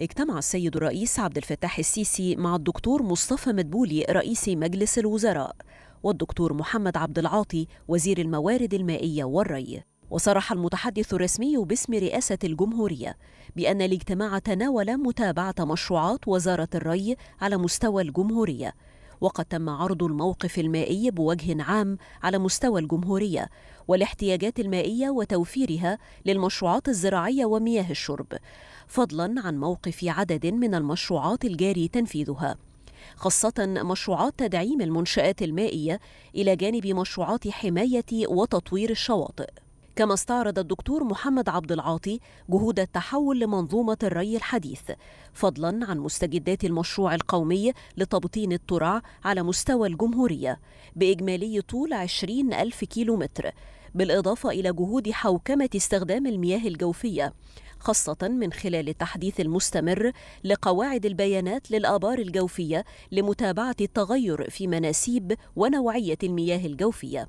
اجتمع السيد الرئيس عبد الفتاح السيسي مع الدكتور مصطفى مدبولي رئيس مجلس الوزراء والدكتور محمد عبد العاطي وزير الموارد المائية والري وصرح المتحدث الرسمي باسم رئاسة الجمهورية بأن الاجتماع تناول متابعة مشروعات وزارة الري على مستوى الجمهورية وقد تم عرض الموقف المائي بوجه عام على مستوى الجمهورية والاحتياجات المائية وتوفيرها للمشروعات الزراعية ومياه الشرب فضلا عن موقف عدد من المشروعات الجاري تنفيذها خاصة مشروعات تدعيم المنشآت المائية إلى جانب مشروعات حماية وتطوير الشواطئ كما استعرض الدكتور محمد عبد العاطي جهود التحول لمنظومة الري الحديث فضلا عن مستجدات المشروع القومي لتبطين الترع على مستوى الجمهورية بإجمالي طول 20 ألف كيلو متر بالإضافة إلى جهود حوكمة استخدام المياه الجوفية خاصة من خلال التحديث المستمر لقواعد البيانات للآبار الجوفية لمتابعة التغير في مناسيب ونوعية المياه الجوفية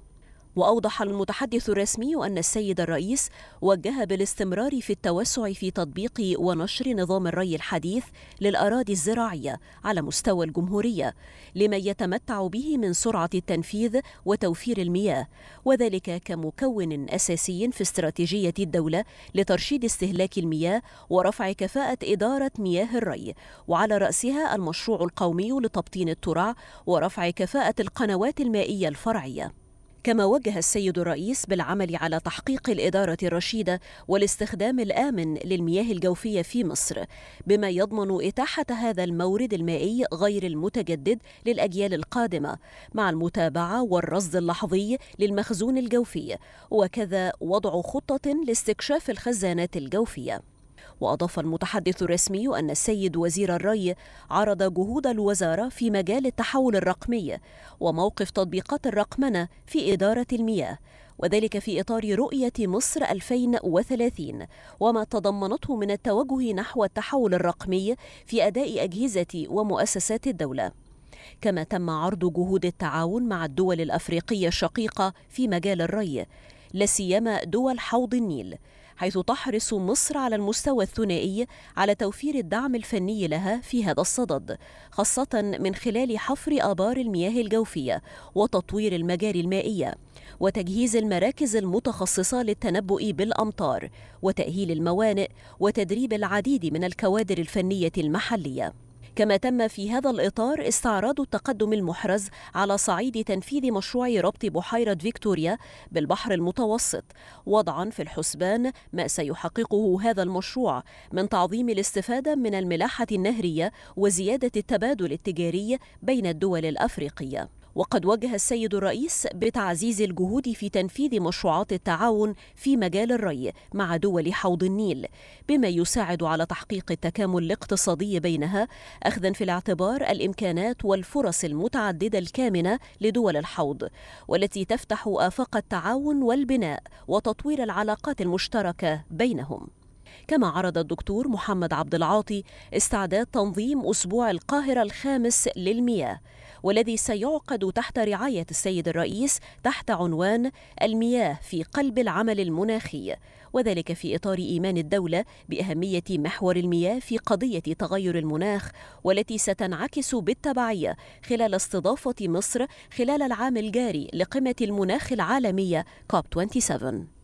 وأوضح المتحدث الرسمي أن السيد الرئيس وجه بالاستمرار في التوسع في تطبيق ونشر نظام الري الحديث للأراضي الزراعية على مستوى الجمهورية لما يتمتع به من سرعة التنفيذ وتوفير المياه وذلك كمكون أساسي في استراتيجية الدولة لترشيد استهلاك المياه ورفع كفاءة إدارة مياه الري وعلى رأسها المشروع القومي لتبطين الترع ورفع كفاءة القنوات المائية الفرعية كما وجه السيد الرئيس بالعمل على تحقيق الإدارة الرشيدة والاستخدام الآمن للمياه الجوفية في مصر بما يضمن إتاحة هذا المورد المائي غير المتجدد للأجيال القادمة مع المتابعة والرصد اللحظي للمخزون الجوفي وكذا وضع خطة لاستكشاف الخزانات الجوفية وأضاف المتحدث الرسمي أن السيد وزير الري عرض جهود الوزارة في مجال التحول الرقمي وموقف تطبيقات الرقمنة في إدارة المياه وذلك في إطار رؤية مصر 2030 وما تضمنته من التوجه نحو التحول الرقمي في أداء أجهزة ومؤسسات الدولة كما تم عرض جهود التعاون مع الدول الافريقيه الشقيقه في مجال الري لا سيما دول حوض النيل حيث تحرص مصر على المستوى الثنائي على توفير الدعم الفني لها في هذا الصدد خاصة من خلال حفر آبار المياه الجوفية وتطوير المجاري المائية وتجهيز المراكز المتخصصة للتنبؤ بالأمطار وتأهيل الموانئ وتدريب العديد من الكوادر الفنية المحلية كما تم في هذا الإطار استعراض التقدم المحرز على صعيد تنفيذ مشروع ربط بحيرة فيكتوريا بالبحر المتوسط وضعا في الحسبان ما سيحققه هذا المشروع من تعظيم الاستفادة من الملاحة النهرية وزيادة التبادل التجاري بين الدول الأفريقية وقد وجه السيد الرئيس بتعزيز الجهود في تنفيذ مشروعات التعاون في مجال الري مع دول حوض النيل بما يساعد على تحقيق التكامل الاقتصادي بينها أخذا في الاعتبار الإمكانات والفرص المتعددة الكامنة لدول الحوض والتي تفتح آفاق التعاون والبناء وتطوير العلاقات المشتركة بينهم كما عرض الدكتور محمد عبد العاطي استعداد تنظيم أسبوع القاهرة الخامس للمياه والذي سيعقد تحت رعاية السيد الرئيس تحت عنوان المياه في قلب العمل المناخي وذلك في إطار إيمان الدولة بأهمية محور المياه في قضية تغير المناخ والتي ستنعكس بالتبعية خلال استضافة مصر خلال العام الجاري لقمة المناخ العالمية كوب 27